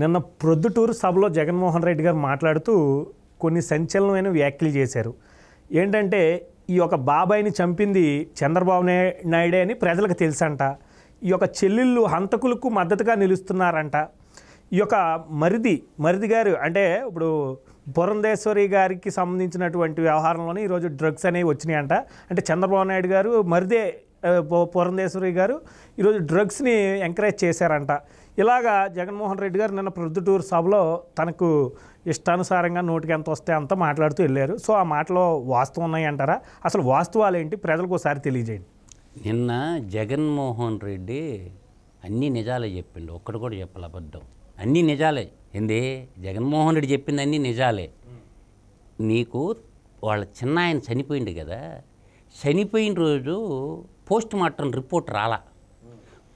నిన్న ప్రొద్దుటూరు సభలో జగన్మోహన్ రెడ్డి గారు మాట్లాడుతూ కొన్ని సంచలనమైన వ్యాఖ్యలు చేశారు ఏంటంటే ఈ యొక్క బాబాయిని చంపింది చంద్రబాబు నాయుడే అని ప్రజలకు తెలుసంట ఈ యొక్క చెల్లెళ్ళు హంతకులకు మద్దతుగా నిలుస్తున్నారంట ఈ యొక్క మరిది మరిది గారు అంటే ఇప్పుడు పురంధేశ్వరి గారికి సంబంధించినటువంటి వ్యవహారంలోనే ఈరోజు డ్రగ్స్ అనేవి వచ్చినాయంట అంటే చంద్రబాబు నాయుడు గారు మరిదే పురంధేశ్వరి గారు ఈరోజు డ్రగ్స్ని ఎంకరేజ్ చేశారంట ఇలాగా జగన్మోహన్ రెడ్డి గారు నిన్న ప్రొద్దుటూరు సభలో తనకు ఇష్టానుసారంగా నోటికి ఎంత వస్తే అంత మాట్లాడుతూ వెళ్ళారు సో ఆ మాటలో వాస్తవం ఉన్నాయి అంటారా అసలు వాస్తవాలు ఏంటి ప్రజలకు ఒకసారి తెలియజేయండి నిన్న జగన్మోహన్ రెడ్డి అన్నీ నిజాలే చెప్పిండు ఒక్కడు కూడా చెప్పాలి అన్నీ నిజాలే ఏంది జగన్మోహన్ రెడ్డి చెప్పింది అన్నీ నిజాలే నీకు వాళ్ళ చిన్న ఆయన చనిపోయింది కదా చనిపోయిన రోజు పోస్ట్ మార్టం రిపోర్ట్ రాలా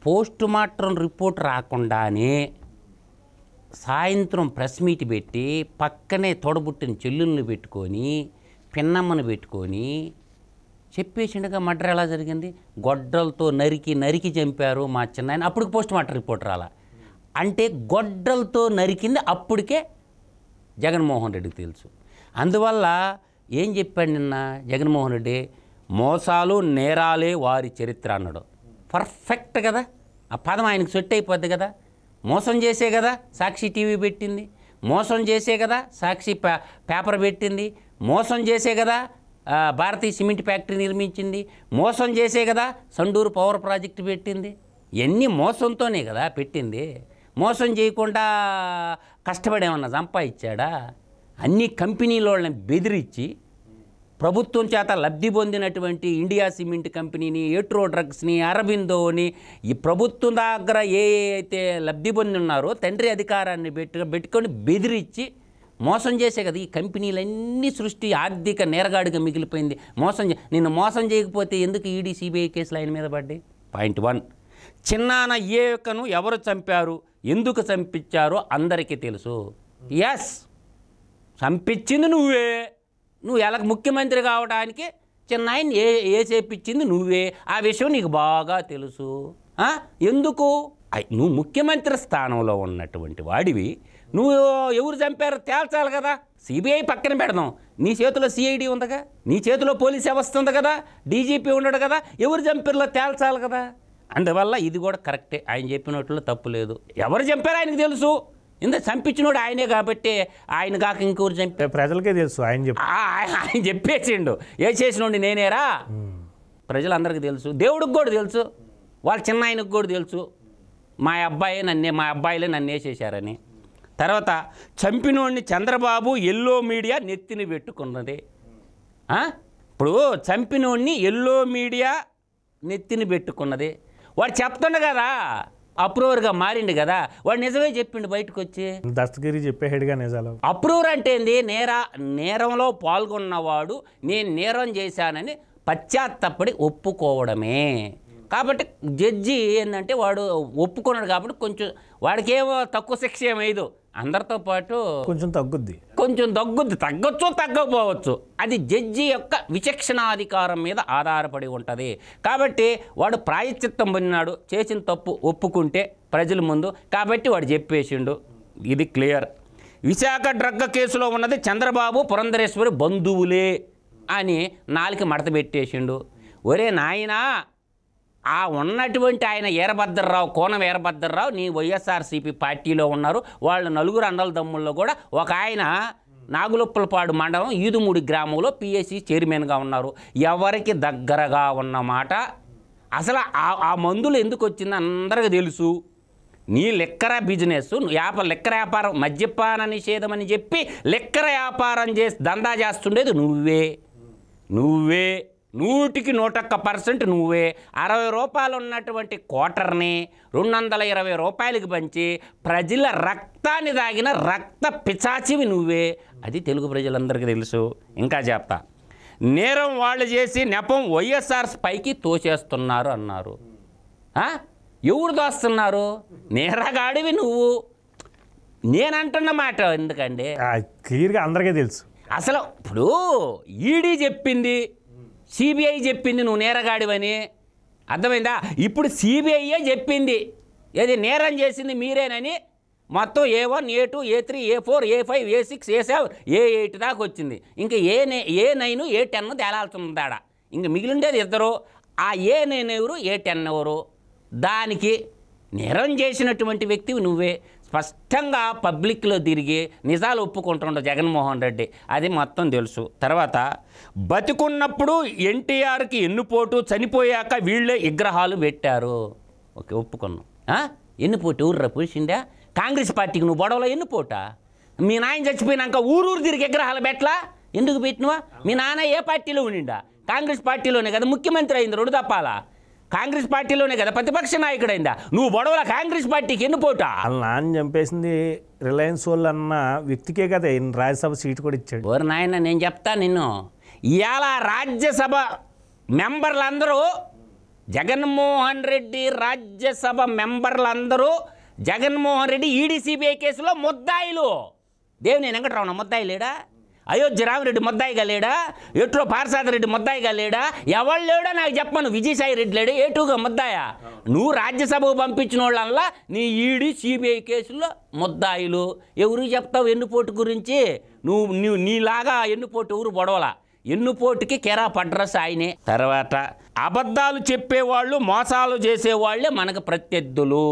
పోస్ట్ మార్టం రిపోర్ట్ రాకుండానే సాయంత్రం ప్రెస్ మీట్ పెట్టి పక్కనే తోడబుట్టిన చెల్లుల్ని పెట్టుకొని పిన్నమ్మను పెట్టుకొని చెప్పేసిండగా మర్డర్ ఎలా జరిగింది గొడ్డలతో నరికి నరికి చంపారు మా చిన్నాయన అప్పటికి పోస్ట్ మార్టం రిపోర్ట్ రాలా అంటే గొడ్డలతో నరికింది అప్పటికే జగన్మోహన్ రెడ్డికి తెలుసు అందువల్ల ఏం చెప్పాడు నిన్న జగన్మోహన్ రెడ్డి మోసాలు నేరాలే వారి చరిత్ర అన్నాడు పర్ఫెక్ట్ కదా ఆ పదం ఆయనకు సెట్ అయిపోద్ది కదా మోసం చేసే కదా సాక్షి టీవీ పెట్టింది మోసం చేసే కదా సాక్షి పేపర్ పెట్టింది మోసం చేసే కదా భారతీయ సిమెంట్ ఫ్యాక్టరీ నిర్మించింది మోసం చేసే కదా సండూరు పవర్ ప్రాజెక్టు పెట్టింది ఎన్ని మోసంతోనే కదా పెట్టింది మోసం చేయకుండా కష్టపడేమన్నా సంపాదించాడా అన్ని కంపెనీల వాళ్ళని బెదిరించి ప్రభుత్వం చేత లబ్ధి పొందినటువంటి ఇండియా సిమెంట్ కంపెనీని ఏట్రో డ్రగ్స్ని అరబిందోని ఈ ప్రభుత్వం దగ్గర ఏ అయితే లబ్ధి పొంది ఉన్నారో తండ్రి అధికారాన్ని పెట్టు పెట్టుకొని బెదిరించి మోసం చేసే కదా ఈ కంపెనీలన్నీ సృష్టి ఆర్థిక నేరగాడిగా మిగిలిపోయింది మోసం నిన్ను మోసం చేయకపోతే ఎందుకు ఈడీ సిబిఐ కేసులు ఆయన మీద పడ్డాయి పాయింట్ వన్ చిన్నాన ఏ యొక్కను ఎవరు చంపారు ఎందుకు చంపించారో అందరికీ తెలుసు ఎస్ చంపించింది నువ్వే నువ్వు ఎలా ముఖ్యమంత్రి కావడానికి చిన్నాయన్ని ఏ ఏ చేపించింది నువ్వే ఆ విషయం నీకు బాగా తెలుసు ఎందుకు నువ్వు ముఖ్యమంత్రి స్థానంలో ఉన్నటువంటి వాడివి నువ్వు ఎవరు చంపారో తేల్చాలి కదా సిబిఐ పక్కన పెడదాం నీ చేతిలో సిఐడి కదా నీ చేతిలో పోలీస్ వ్యవస్థ ఉంది కదా డీజీపీ ఉన్నాడు కదా ఎవరు చంపారో తేల్చాలి కదా అందువల్ల ఇది కూడా కరెక్టే ఆయన చెప్పినట్లు తప్పు లేదు ఎవరు చంపారో ఆయనకు తెలుసు ఇందా చంపించినోడు ఆయనే కాబట్టి ఆయన కాక ఇంకోరు చంపి ప్రజలకే తెలుసు ఆయన ఆయన చెప్పేసిండు ఏ చేసినోండి నేనేరా ప్రజలందరికీ తెలుసు దేవుడికి కూడా తెలుసు వాళ్ళ చిన్న ఆయనకు కూడా తెలుసు మా అబ్బాయి నన్నే మా అబ్బాయిలే నన్ను వేసేసారని తర్వాత చంపినోడిని చంద్రబాబు ఎల్లో మీడియా నెత్తిని పెట్టుకున్నది ఇప్పుడు చంపినోడిని ఎల్లో మీడియా నెత్తిని పెట్టుకున్నది వాడు చెప్తుండ కదా అప్రూవర్గా మారిండు కదా వాడు నిజమే చెప్పిండు బయటకు వచ్చి దస్తగిరి చెప్పేహెడ్గా నిజాలు అప్రూవర్ అంటే ఏంది నేర నేరంలో పాల్గొన్నవాడు నేను నేరం చేశానని పశ్చాత్తపడి ఒప్పుకోవడమే కాబట్టి జడ్జి ఏంటంటే వాడు ఒప్పుకున్నాడు కాబట్టి కొంచెం వాడికేమో తక్కువ శిక్ష ఏమైదు అందరితో పాటు కొంచెం తగ్గుద్ది కొంచెం తగ్గుద్ది తగ్గొచ్చు తగ్గకపోవచ్చు అది జడ్జి యొక్క విచక్షణాధికారం మీద ఆధారపడి ఉంటుంది కాబట్టి వాడు ప్రాయశ్చిత్తం పొందినాడు చేసిన తప్పు ఒప్పుకుంటే ప్రజల ముందు కాబట్టి వాడు చెప్పేసిండు ఇది క్లియర్ విశాఖ డ్రగ్ కేసులో ఉన్నది చంద్రబాబు పురంధరేశ్వరి బంధువులే అని నాలుగు మడత పెట్టేసిండు ఒరే నాయనా ఆ ఉన్నటువంటి ఆయన వీరభద్రరావు కోన వీరభద్రరావు నీ వైఎస్ఆర్సీపీ పార్టీలో ఉన్నారు వాళ్ళు నలుగురు అండల దమ్ముల్లో కూడా ఒక ఆయన నాగులొప్పలపాడు మండలం ఈదుమూడి గ్రామంలో పిఎస్సి చైర్మన్గా ఉన్నారు ఎవరికి దగ్గరగా ఉన్నమాట అసలు ఆ మందులు ఎందుకు వచ్చింది అందరికీ తెలుసు నీ లెక్కర బిజినెస్ యాప లెక్కర వ్యాపారం మద్యపాన నిషేధం అని చెప్పి లెక్కర వ్యాపారం చేసి దందా చేస్తుండేది నువ్వే నువ్వే నూటికి నూట ఒక్క పర్సెంట్ నువ్వే అరవై రూపాయలు ఉన్నటువంటి కోటర్ని రెండు వందల ఇరవై రూపాయలకి పంచి ప్రజల రక్తాన్ని తాగిన రక్త పిచాచివి నువ్వే అది తెలుగు ప్రజలందరికీ తెలుసు ఇంకా చెప్తా నేరం వాళ్ళు చేసి నెపం వైఎస్ఆర్ పైకి తోసేస్తున్నారు అన్నారు ఎవరు దోస్తున్నారు నేరగాడివి నువ్వు నేనంటున్న మాట ఎందుకండి క్లియర్గా అందరికీ తెలుసు అసలు ఇప్పుడు ఈడీ చెప్పింది సిబిఐ చెప్పింది నువ్వు నేరగాడివని అర్థమైందా ఇప్పుడు సిబిఐయే చెప్పింది ఏది నేరం చేసింది మీరేనని మొత్తం A one A two A three A four A five A six A seven A eight దాకా వచ్చింది ఇంకా ఏ ఏ నైన్ ఏ టెన్ తేలాల్సిందాడ ఇంక మిగిలిండేది ఇద్దరు ఆ ఏ నైన్ ఎవరు ఏ టెన్ ఎవరు దానికి నేరం చేసినటువంటి వ్యక్తివి నువ్వే స్పష్టంగా పబ్లిక్లో తిరిగి నిజాలు ఒప్పుకుంటుండో జగన్మోహన్ రెడ్డి అది మొత్తం తెలుసు తర్వాత బతికున్నప్పుడు ఎన్టీఆర్కి ఎన్నుపోటు చనిపోయాక వీళ్ళే విగ్రహాలు పెట్టారు ఓకే ఒప్పుకున్నాం ఎన్నుపోటు ఊర్రా పూసిందా కాంగ్రెస్ పార్టీకి నువ్వు గొడవలో ఎన్నుపోట మీ నాయన చచ్చిపోయినాక ఊరూరు తిరిగి విగ్రహాలు పెట్టలా ఎందుకు పెట్టినవా మీ నాన్న ఏ పార్టీలో ఉండిండా కాంగ్రెస్ పార్టీలోనే కదా ముఖ్యమంత్రి అయింది రెండు తప్పాలా కాంగ్రెస్ పార్టీలోనే కదా ప్రతిపక్ష నాయకుడైందా నువ్వు బొడవల కాంగ్రెస్ పార్టీకి ఎన్ని పోట అలా అని చంపేసింది రిలయన్స్ వాళ్ళు అన్న వ్యక్తికే కదా రాజ్యసభ సీటు కూడా ఇచ్చాడు ఓరు నాయన నేను చెప్తా నిన్ను ఇవాళ రాజ్యసభ మెంబర్లందరూ జగన్మోహన్ రెడ్డి రాజ్యసభ మెంబర్లందరూ జగన్మోహన్ రెడ్డి ఈడీసీబీఐ కేసులో ముద్దాయిలు దేవుని వెంకటరమణ ముద్దాయి లేడా అయోధ్య రామిరెడ్డి ముద్దాయిగా లేడా ఎట్రో పారసాదరెడ్డి ముద్దాయిగా లేడా ఎవరు లేడా నాకు చెప్పను విజయసాయి రెడ్డి లేడు ఏటుగా ముద్దాయా నువ్వు రాజ్యసభకు పంపించిన వాళ్ళల్లా నీ ఈడీ సిబిఐ కేసుల్లో ముద్దాయిలు ఎవరు చెప్తావు ఎన్నుపోటు గురించి నువ్వు నువ్వు నీలాగా ఎన్నుపోటు ఎవరు బొడవలా ఎన్నుపోటుకి కెరా పడ్రస్ ఆయనే తర్వాత అబద్ధాలు చెప్పేవాళ్ళు మోసాలు చేసేవాళ్ళే మనకు ప్రత్యర్థులు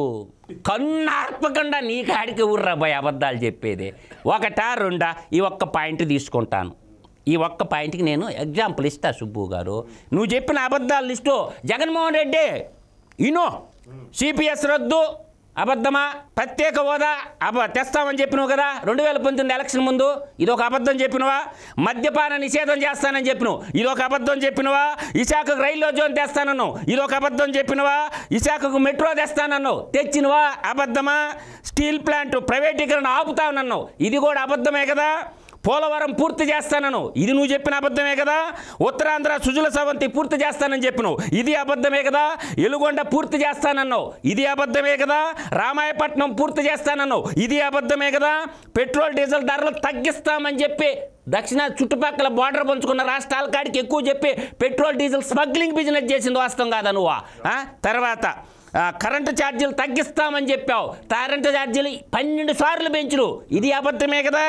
కన్నార్పకుండా నీ కాడికి ఊర్రా పోయి అబద్ధాలు చెప్పేది ఒకటా రెండా ఈ ఒక్క పాయింట్ తీసుకుంటాను ఈ ఒక్క పాయింట్కి నేను ఎగ్జాంపుల్ ఇస్తా సుబ్బు గారు నువ్వు చెప్పిన అబద్ధాల లిస్టు జగన్మోహన్ రెడ్డి ఇనో సిపిఎస్ రద్దు అబద్ధమా ప్రత్యేక హోదా అబ తెస్తామని చెప్పినవు కదా రెండు వేల పంతొమ్మిది ఎలక్షన్ ముందు ఇదొక అబద్ధం చెప్పినవా మద్యపాన నిషేధం చేస్తానని ఇది ఇదొక అబద్ధం చెప్పినవా విశాఖకు రైల్లో జోన్ తెస్తానన్నావు ఇదొక అబద్ధం చెప్పినవా విశాఖకు మెట్రో తెస్తానన్నావు తెచ్చినవా అబద్ధమా స్టీల్ ప్లాంట్ ప్రైవేటీకరణ ఆపుతానన్నావు ఇది కూడా అబద్ధమే కదా పోలవరం పూర్తి చేస్తానను ఇది నువ్వు చెప్పిన అబద్ధమే కదా ఉత్తరాంధ్ర సుజుల సవంతి పూర్తి చేస్తానని చెప్పినావు ఇది అబద్ధమే కదా ఎలుగొండ పూర్తి చేస్తానన్నావు ఇది అబద్ధమే కదా రామాయపట్నం పూర్తి చేస్తానన్నావు ఇది అబద్ధమే కదా పెట్రోల్ డీజిల్ ధరలు తగ్గిస్తామని చెప్పి దక్షిణ చుట్టుపక్కల బార్డర్ పంచుకున్న రాష్ట్రాల కాడికి ఎక్కువ చెప్పి పెట్రోల్ డీజిల్ స్మగ్లింగ్ బిజినెస్ చేసింది వాస్తవం కాదా నువ్వా తర్వాత కరెంటు ఛార్జీలు తగ్గిస్తామని చెప్పావు కరెంటు ఛార్జీలు పన్నెండు సార్లు పెంచురు ఇది అబద్ధమే కదా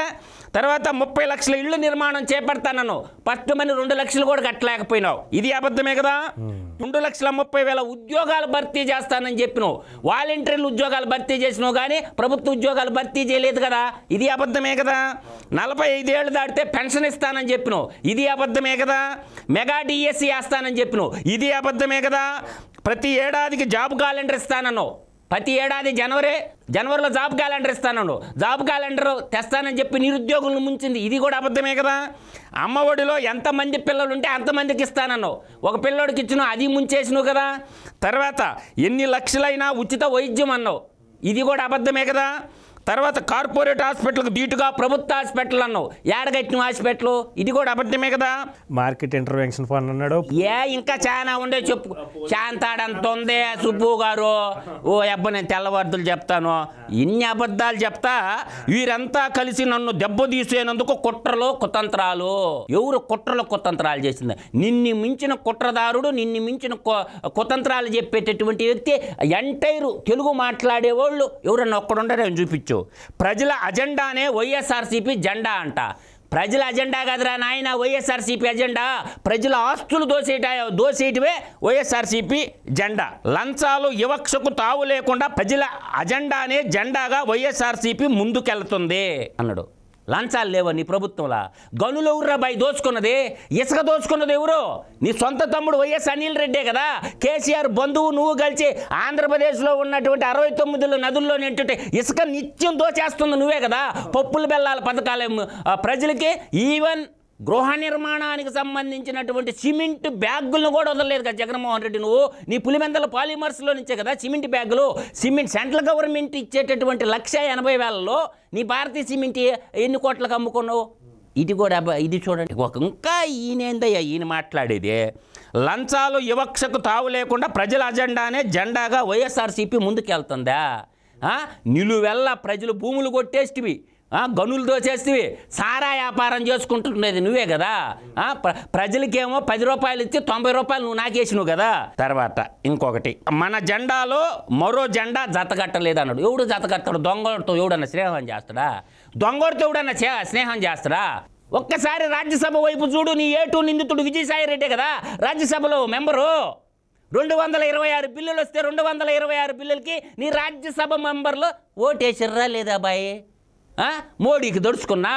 తర్వాత ముప్పై లక్షల ఇళ్ళు నిర్మాణం చేపడతానను ఫస్ట్ మని రెండు లక్షలు కూడా కట్టలేకపోయినావు ఇది అబద్ధమే కదా hmm. రెండు లక్షల ముప్పై వేల ఉద్యోగాలు భర్తీ చేస్తానని చెప్పినావు వాలంటీర్లు ఉద్యోగాలు భర్తీ చేసినావు కానీ ప్రభుత్వ ఉద్యోగాలు భర్తీ చేయలేదు కదా ఇది అబద్ధమే కదా నలభై ఐదేళ్ళు దాటితే పెన్షన్ ఇస్తానని చెప్పినావు ఇది అబద్ధమే కదా మెగా డిఎస్సి వేస్తానని చెప్పినావు ఇది అబద్ధమే కదా ప్రతి ఏడాదికి జాబ్ క్యాలెండర్ ఇస్తానను ప్రతి ఏడాది జనవరి జనవరిలో జాబ్ క్యాలెండర్ ఇస్తానను జాబ్ క్యాలెండర్ తెస్తానని చెప్పి నిరుద్యోగులను ముంచింది ఇది కూడా అబద్ధమే కదా అమ్మఒడిలో ఎంతమంది పిల్లలు ఉంటే అంతమందికి ఇస్తానను ఒక పిల్లోడికి ఇచ్చిన అది ముంచేసినావు కదా తర్వాత ఎన్ని లక్షలైనా ఉచిత వైద్యం అన్నావు ఇది కూడా అబద్ధమే కదా తర్వాత కార్పొరేట్ హాస్పిటల్కి దీటుగా ప్రభుత్వ హాస్పిటల్ అన్నావు ఏడగట్టిన హాస్పిటల్ ఇది కూడా అబద్ధమే కదా మార్కెట్ ఇంటర్వెన్షన్ ఫండ్ అన్నాడు ఏ ఇంకా చాలా ఉండే చెప్పు శాంతాడంత ఉంది సుబ్బు గారు ఓ అబ్బా నేను తెల్లవార్దులు చెప్తాను ఇన్ని అబద్ధాలు చెప్తా వీరంతా కలిసి నన్ను తీసేనందుకు కుట్రలు కుతంత్రాలు ఎవరు కుట్రలో కుతంత్రాలు చేసింది నిన్ను మించిన కుట్రదారుడు నిన్ను మించిన కుతంత్రాలు చెప్పేటటువంటి వ్యక్తి ఎంటైరు తెలుగు మాట్లాడేవాళ్ళు ఎవరన్నా ఒక్కడుంటారని చూపించు లేదు ప్రజల అజెండానే వైఎస్ఆర్సీపీ జెండా అంట ప్రజల అజెండా కదరా నాయన వైఎస్ఆర్సీపీ అజెండా ప్రజల ఆస్తులు దోసేట దోసేయటమే వైఎస్ఆర్సీపీ జెండా లంచాలు వివక్షకు తావు లేకుండా ప్రజల అజెండానే జెండాగా వైఎస్ఆర్సీపీ ముందుకెళ్తుంది అన్నాడు లంచాలు నీ ప్రభుత్వంలో గనులు ఎవర్రా బయ దోచుకున్నది ఇసుక దోచుకున్నది ఎవరు నీ సొంత తమ్ముడు వైఎస్ అనిల్ రెడ్డే కదా కేసీఆర్ బంధువు నువ్వు కలిసి ఆంధ్రప్రదేశ్లో ఉన్నటువంటి అరవై తొమ్మిదిలో నదుల్లో నింటుంటే ఇసుక నిత్యం దోచేస్తుంది నువ్వే కదా పప్పులు బెల్లాల పథకాలు ప్రజలకి ఈవెన్ గృహ నిర్మాణానికి సంబంధించినటువంటి సిమెంట్ బ్యాగులను కూడా వదలలేదు కదా జగన్మోహన్ రెడ్డి నువ్వు నీ పులిమెందల పాలిమర్స్లో నుంచే కదా సిమెంట్ బ్యాగులు సిమెంట్ సెంట్రల్ గవర్నమెంట్ ఇచ్చేటటువంటి లక్ష ఎనభై వేలలో నీ భారతీయ సిమెంట్ ఎన్ని కోట్లకు అమ్ముకున్నావు ఇది కూడా ఇది చూడండి ఒక ఇంకా ఈయనేందయ్యా ఈయన మాట్లాడేది లంచాలు వివక్షకు తావు లేకుండా ప్రజల అజెండానే జెండాగా వైఎస్ఆర్సీపీ ముందుకెళ్తుందా నిలువెల్లా ప్రజలు భూములు కొట్టేస్టివి గనులు దోచేస్తేవి సారా వ్యాపారం చేసుకుంటున్నది నువ్వే కదా ప్రజలకేమో పది రూపాయలు ఇచ్చి తొంభై రూపాయలు నువ్వు నాకేసినావు కదా తర్వాత ఇంకొకటి మన జెండాలో మరో జెండా జతగట్టలేదు అన్నాడు ఎవడు జతగట్టడు దొంగలతో ఎవడన్నా స్నేహం చేస్తాడా దొంగలతో ఎవడన్నా స్నేహం చేస్తాడా ఒక్కసారి రాజ్యసభ వైపు చూడు నీ ఏటు నిందితుడు విజయసాయి రెడ్డి కదా రాజ్యసభలో మెంబరు రెండు వందల ఇరవై ఆరు బిల్లులు వస్తే రెండు వందల ఇరవై ఆరు బిల్లులకి నీ రాజ్యసభ మెంబర్లు ఓటేసిర్రా లేదా బాయ్ మోడీకి దొడుచుకున్నా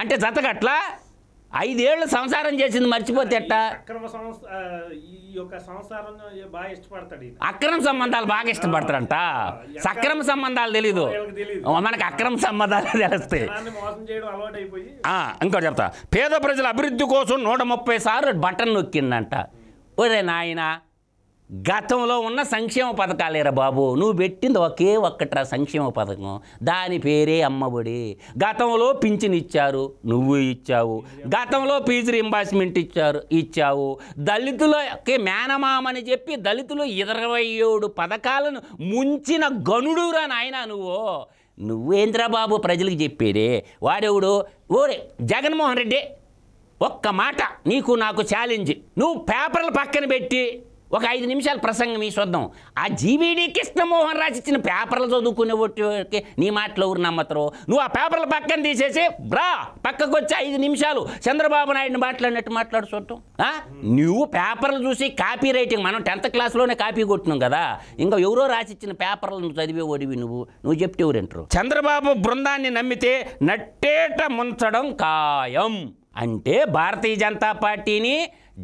అంటే జతకట్లా ఐదేళ్ళు సంసారం చేసింది మర్చిపోతే అక్రమ సంబంధాలు బాగా ఇష్టపడతాడంట సక్రమ సంబంధాలు తెలీదు మనకు అక్రమ సంబంధాలు తెలుస్తాయి ఇంకోటి చెప్తా పేద ప్రజల అభివృద్ధి కోసం నూట ముప్పై సార్లు బటన్ నొక్కిందంట ఒరే నాయనా గతంలో ఉన్న సంక్షేమ పథకాలేరా బాబు నువ్వు పెట్టింది ఒకే ఒక్కట్రా సంక్షేమ పథకం దాని పేరే అమ్మఒడి గతంలో పింఛన్ ఇచ్చారు నువ్వు ఇచ్చావు గతంలో ఫీజు రింబార్స్మెంట్ ఇచ్చారు ఇచ్చావు దళితులకి మేనమామని చెప్పి దళితులు ఇరవై ఏడు పథకాలను ముంచిన గనుడురా నాయన నువ్వు నువ్వేంద్రా బాబు ప్రజలకు చెప్పేదే వాడెవడు ఓరే జగన్మోహన్ రెడ్డి ఒక్క మాట నీకు నాకు ఛాలెంజ్ నువ్వు పేపర్లు పక్కన పెట్టి ఒక ఐదు నిమిషాలు ప్రసంగం మీ చూద్దాం ఆ జీవీడీ కృష్ణమోహన్ రాజు ఇచ్చిన పేపర్లు చదువుకునే ఒట్టికి నీ మాటలు ఎవరు నమ్మతరు నువ్వు ఆ పేపర్లు పక్కన తీసేసి బ్రా పక్కకు వచ్చి ఐదు నిమిషాలు చంద్రబాబు నాయుడిని మాట్లాడినట్టు మాట్లాడు చూద్దాం నువ్వు పేపర్లు చూసి కాపీ రైటింగ్ మనం టెన్త్ క్లాస్లోనే కాపీ కొట్టినాం కదా ఇంకా ఎవరో రాసిచ్చిన పేపర్లను చదివే ఓడివి నువ్వు నువ్వు చెప్తే ఎవరంటారు చంద్రబాబు బృందాన్ని నమ్మితే నట్టేట ముంచడం ఖాయం అంటే భారతీయ జనతా పార్టీని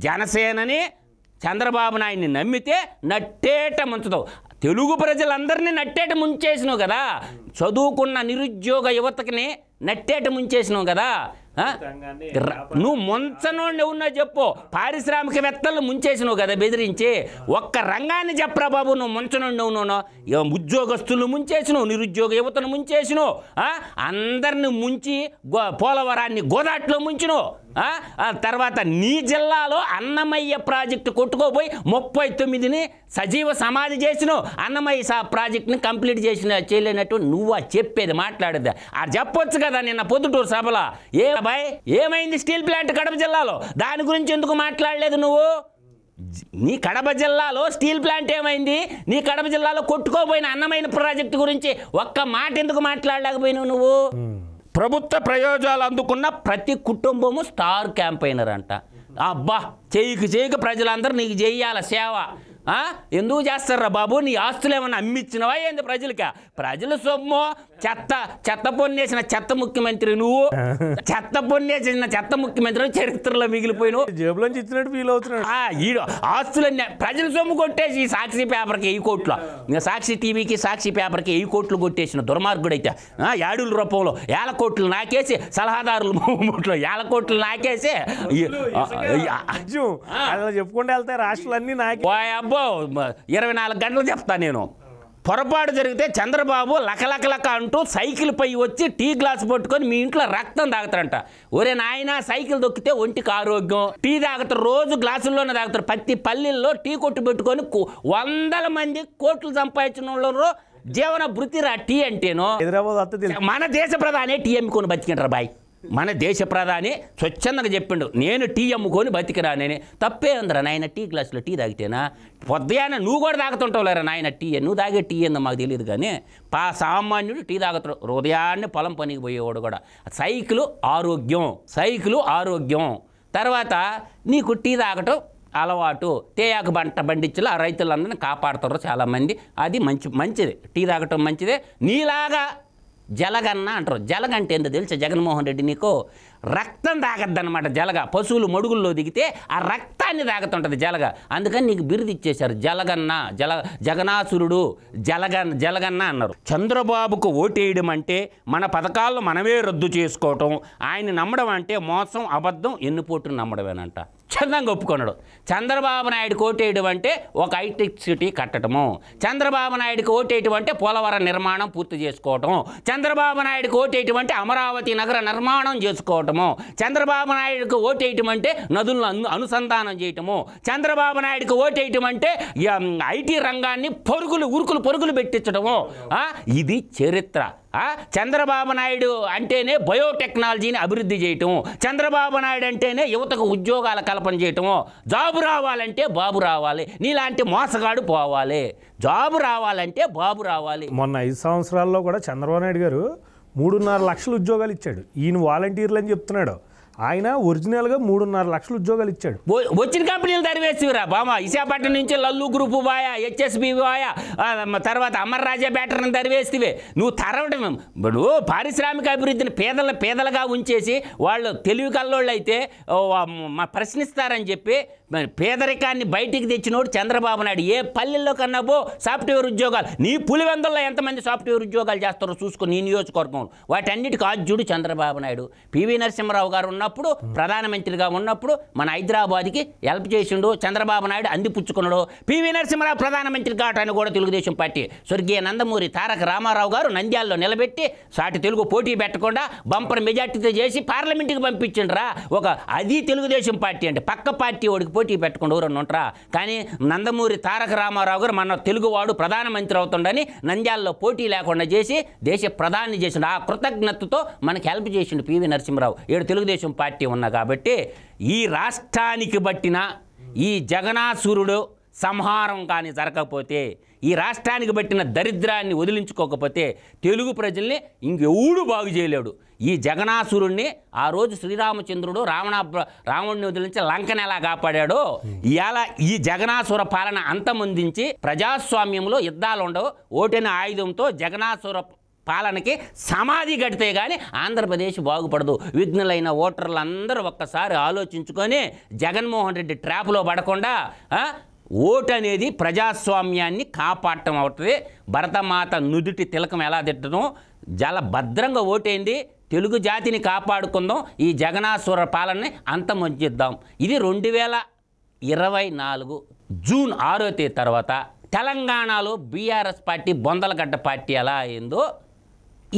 జనసేనని చంద్రబాబు నాయుడిని నమ్మితే నట్టేట ముంచుతావు తెలుగు ప్రజలందరినీ నట్టేట ముంచేసినావు కదా చదువుకున్న నిరుద్యోగ యువతకిని నట్టేట ముంచేసినావు కదా నువ్వు ముంచనోడిని ఉన్నా చెప్పు పారిశ్రామికవేత్తలు ముంచేసినావు కదా బెదిరించి ఒక్క రంగాన్ని చెప్పరా బాబు నువ్వు ముంచనుండి ఉన్నావు ఉద్యోగస్తులు ముంచేసినావు నిరుద్యోగ యువతను ముంచేసినావు అందరిని ముంచి పోలవరాన్ని గోదాట్లో ముంచినావు తర్వాత నీ జిల్లాలో అన్నమయ్య ప్రాజెక్టు కొట్టుకోపోయి ముప్పై తొమ్మిదిని సజీవ సమాధి చేసిన అన్నమయ్య సా ప్రాజెక్టుని కంప్లీట్ చేసిన చేయలేనట్టు నువ్వు చెప్పేది మాట్లాడేది ఆ చెప్పొచ్చు కదా నిన్న పొద్దుటూరు సభలో ఏ బాయ్ ఏమైంది స్టీల్ ప్లాంట్ కడప జిల్లాలో దాని గురించి ఎందుకు మాట్లాడలేదు నువ్వు నీ కడప జిల్లాలో స్టీల్ ప్లాంట్ ఏమైంది నీ కడప జిల్లాలో కొట్టుకోపోయిన అన్నమైన ప్రాజెక్టు గురించి ఒక్క మాట ఎందుకు మాట్లాడలేకపోయినావు నువ్వు ప్రభుత్వ ప్రయోజనాలు అందుకున్న ప్రతి కుటుంబము స్టార్ క్యాంపెయినర్ అంట అబ్బా చేయికి చేయికి ప్రజలందరూ నీకు చేయాల సేవ ఎందుకు చేస్తారా బాబు నీ ఆస్తులు ఏమైనా అమ్మిచ్చినవా ఏంది ప్రజలకి ప్రజల సొమ్ము చెత్త చెత్త పొన్నేసిన చెత్త ముఖ్యమంత్రి నువ్వు చెత్త పొన్నేసిన చెత్త ముఖ్యమంత్రి చరిత్రలో మిగిలిపోయినవు జేబులోంచి ఇచ్చినట్టు ఫీల్ అవుతున్నాడు ఆస్తులన్నీ ప్రజల సొమ్ము కొట్టేసి ఈ సాక్షి పేపర్కి వెయ్యి కోట్లు సాక్షి టీవీకి సాక్షి పేపర్కి వెయ్యి కోట్లు కొట్టేసిన దుర్మార్గుడైతే ఏడుల రూపంలో ఏల కోట్లు నాకేసి సలహాదారులు మూట్లో ఏల కోట్లు నాకేసి చెప్పుకుంటూ వెళ్తాయి రాష్ట్రాలన్నీ నాకు అబ్బో అబ్బో ఇరవై నాలుగు గంటలు చెప్తాను నేను పొరపాటు జరిగితే చంద్రబాబు లక అంటూ సైకిల్పై వచ్చి టీ గ్లాస్ పట్టుకొని మీ ఇంట్లో రక్తం తాగుతారంట ఒరే నాయన సైకిల్ దొక్కితే ఒంటికి ఆరోగ్యం టీ తాగుతారు రోజు గ్లాసుల్లోనే తాగుతారు ప్రతి పల్లెల్లో టీ కొట్టు పెట్టుకొని వందల మంది కోట్లు సంపాదించిన వాళ్ళు జీవన బృతిరా టీ అంటేను మన దేశ ప్రధానే టీ అమ్ముకొని బతికింటారు బాయ్ మన దేశ ప్రధాని స్వచ్ఛందంగా చెప్పిండు నేను టీ అమ్ముకొని బతికిరానని తప్పే ఉందిరా నాయన టీ గ్లాసులో టీ తాగితేనా పొద్దుయాన నువ్వు కూడా తాగుతుంటావులేరా నాయన టీ నువ్వు తాగే టీ ఏందో మాకు తెలియదు కానీ పా సామాన్యుడు టీ తాగుతాడు హృదయాన్ని పొలం పనికి పోయేవాడు కూడా సైకిలు ఆరోగ్యం సైకిలు ఆరోగ్యం తర్వాత నీకు టీ తాగటం అలవాటు తేయాకు పంట బండిచ్చులు ఆ రైతులందరినీ కాపాడుతారు చాలామంది అది మంచి మంచిది టీ తాగటం మంచిదే నీలాగా జలగన్న అంటారు జలగ అంటే తెలుసా జగన్మోహన్ రెడ్డి నీకు రక్తం తాగద్దనమాట జలగ పశువులు మడుగుల్లో దిగితే ఆ రక్తాన్ని తాగుతుంటుంది జలగ అందుకని నీకు బిరుది ఇచ్చేశారు జలగన్న జల జగనాసురుడు జలగ జలగన్న అన్నారు చంద్రబాబుకు ఓటేయడం అంటే మన పథకాలను మనమే రద్దు చేసుకోవటం ఆయన నమ్మడం అంటే మోసం అబద్ధం ఎన్నుపోటును నమ్మడమేనంట చందంగా ఒప్పుకున్నాడు చంద్రబాబు నాయుడుకి ఓటేయడం అంటే ఒక హైటెక్ సిటీ కట్టడము చంద్రబాబు నాయుడుకి ఓటేయటం అంటే పోలవరం నిర్మాణం పూర్తి చేసుకోవటం చంద్రబాబు నాయుడుకి ఓటేయటం అంటే అమరావతి నగర నిర్మాణం చేసుకోవటము చంద్రబాబు నాయుడుకి ఓటేయటం అంటే నదులను అనుసంధానం చేయటము చంద్రబాబు నాయుడుకి ఓటేయటం అంటే ఐటీ రంగాన్ని పొరుగులు ఉరుకులు పొరుగులు పెట్టించడము ఇది చరిత్ర చంద్రబాబు నాయుడు అంటేనే బయోటెక్నాలజీని అభివృద్ధి చేయటం చంద్రబాబు నాయుడు అంటేనే యువతకు ఉద్యోగాల కల్పన చేయటము జాబు రావాలంటే బాబు రావాలి నీలాంటి మోసగాడు పోవాలి జాబు రావాలంటే బాబు రావాలి మొన్న ఐదు సంవత్సరాల్లో కూడా చంద్రబాబు నాయుడు గారు మూడున్నర లక్షల ఉద్యోగాలు ఇచ్చాడు ఈయన వాలంటీర్లు అని చెప్తున్నాడు ఆయన ఒరిజినల్గా మూడున్నర లక్షల ఉద్యోగాలు ఇచ్చాడు వచ్చిన కంపెనీలు తరివేసిరా బామ విశాఖపట్నం నుంచి లల్లు గ్రూప్ బాయా హెచ్ఎస్బి బాయా తర్వాత అమర్ రాజా బ్యాటర్ని తరివేస్తే నువ్వు తరవడం ఇప్పుడు పారిశ్రామిక అభివృద్ధిని పేదల పేదలుగా ఉంచేసి వాళ్ళు తెలివి కల్లోళ్ళు అయితే ప్రశ్నిస్తారని చెప్పి మరి పేదరికాన్ని బయటికి తెచ్చినోడు చంద్రబాబు నాయుడు ఏ పల్లెల్లో కన్నా పో సాఫ్ట్వేర్ ఉద్యోగాలు నీ పులివెందుల్లో ఎంతమంది సాఫ్ట్వేర్ ఉద్యోగాలు చేస్తారో చూసుకుని నీ నియోజకవర్గంలో వాటన్నిటికి ఆద్యుడు చంద్రబాబు నాయుడు పివి నరసింహరావు గారు ఉన్నప్పుడు ప్రధానమంత్రిగా ఉన్నప్పుడు మన హైదరాబాద్కి హెల్ప్ చేసిండు చంద్రబాబు నాయుడు అందిపుచ్చుకున్నాడు పివి నరసింహరావు ప్రధానమంత్రి కావటాన్ని కూడా తెలుగుదేశం పార్టీ స్వర్గీయ నందమూరి తారక రామారావు గారు నంద్యాలలో నిలబెట్టి సాటి తెలుగు పోటీ పెట్టకుండా బంపర్ మెజార్టీతో చేసి పార్లమెంటుకి పంపించిండ్రా ఒక అది తెలుగుదేశం పార్టీ అంటే పక్క పార్టీ ఓడికి పోటీ పెట్టకుండా ఎవరన్నా ఉంటారా కానీ నందమూరి తారక రామారావు గారు మన తెలుగువాడు ప్రధానమంత్రి అవుతుండని నంద్యాలలో పోటీ లేకుండా చేసి దేశ ప్రధాని చేసిండు ఆ కృతజ్ఞతతో మనకి హెల్ప్ చేసిండు పివి నరసింహరావు ఏడు తెలుగుదేశం పార్టీ ఉన్నా కాబట్టి ఈ రాష్ట్రానికి బట్టిన ఈ జగనాసురుడు సంహారం కానీ జరగకపోతే ఈ రాష్ట్రానికి బట్టిన దరిద్రాన్ని వదిలించుకోకపోతే తెలుగు ప్రజల్ని ఇంకెవడూ బాగు చేయలేడు ఈ జగనాసురుణ్ణి ఆ రోజు శ్రీరామచంద్రుడు రావణ రావణుని వదిలించి లంకను ఎలా కాపాడాడో ఇలా ఈ జగనాసుర పాలన అంతమొందించి ప్రజాస్వామ్యంలో యుద్ధాలు ఉండవు ఓటైన ఆయుధంతో జగనాసుర పాలనకి సమాధి కడితే కానీ ఆంధ్రప్రదేశ్ బాగుపడదు విఘ్నులైన ఓటర్లందరూ ఒక్కసారి ఆలోచించుకొని జగన్మోహన్ రెడ్డి ట్రాప్లో పడకుండా ఓటు అనేది ప్రజాస్వామ్యాన్ని కాపాడటం అవుతుంది భరతమాత నుదుటి తిలకం ఎలా తిట్టడం చాలా భద్రంగా ఓటేంది తెలుగు జాతిని కాపాడుకుందాం ఈ జగనాసుర పాలనని అంతమొంచిద్దాం ఇది రెండు వేల ఇరవై నాలుగు జూన్ ఆరో తేదీ తర్వాత తెలంగాణలో బీఆర్ఎస్ పార్టీ బొందలగడ్డ పార్టీ ఎలా అయిందో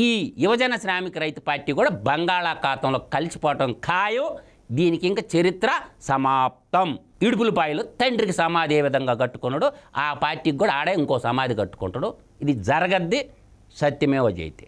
ఈ యువజన శ్రామిక రైతు పార్టీ కూడా బంగాళాఖాతంలో కలిసిపోవటం ఖాయం దీనికి ఇంకా చరిత్ర సమాప్తం ఇడుపులపాయలు తండ్రికి సమాధి ఏ విధంగా కట్టుకున్నాడు ఆ పార్టీకి కూడా ఆడే ఇంకో సమాధి కట్టుకుంటాడు ఇది జరగద్ది సత్యమేవ జైతే